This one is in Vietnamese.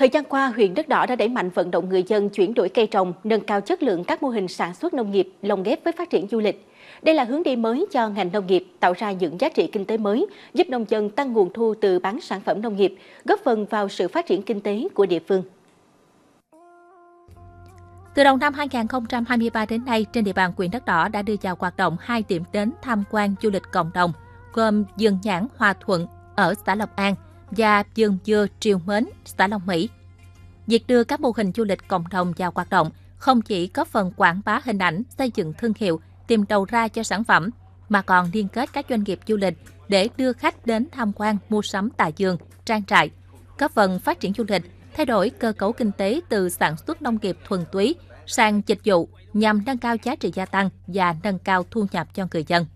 Thời gian qua, huyện Đất Đỏ đã đẩy mạnh vận động người dân chuyển đổi cây trồng, nâng cao chất lượng các mô hình sản xuất nông nghiệp lồng ghép với phát triển du lịch. Đây là hướng đi mới cho ngành nông nghiệp, tạo ra những giá trị kinh tế mới, giúp nông dân tăng nguồn thu từ bán sản phẩm nông nghiệp, góp phần vào sự phát triển kinh tế của địa phương. Từ đầu năm 2023 đến nay, trên địa bàn huyện Đất Đỏ đã đưa vào hoạt động hai điểm đến tham quan du lịch cộng đồng, gồm Dương Nhãn Hòa Thuận ở xã Lộc An – và vườn dừa triều mến, xã Long Mỹ. Việc đưa các mô hình du lịch cộng đồng vào hoạt động không chỉ có phần quảng bá hình ảnh, xây dựng thương hiệu, tìm đầu ra cho sản phẩm, mà còn liên kết các doanh nghiệp du lịch để đưa khách đến tham quan mua sắm tại giường, trang trại, góp phần phát triển du lịch, thay đổi cơ cấu kinh tế từ sản xuất nông nghiệp thuần túy sang dịch vụ nhằm nâng cao giá trị gia tăng và nâng cao thu nhập cho người dân.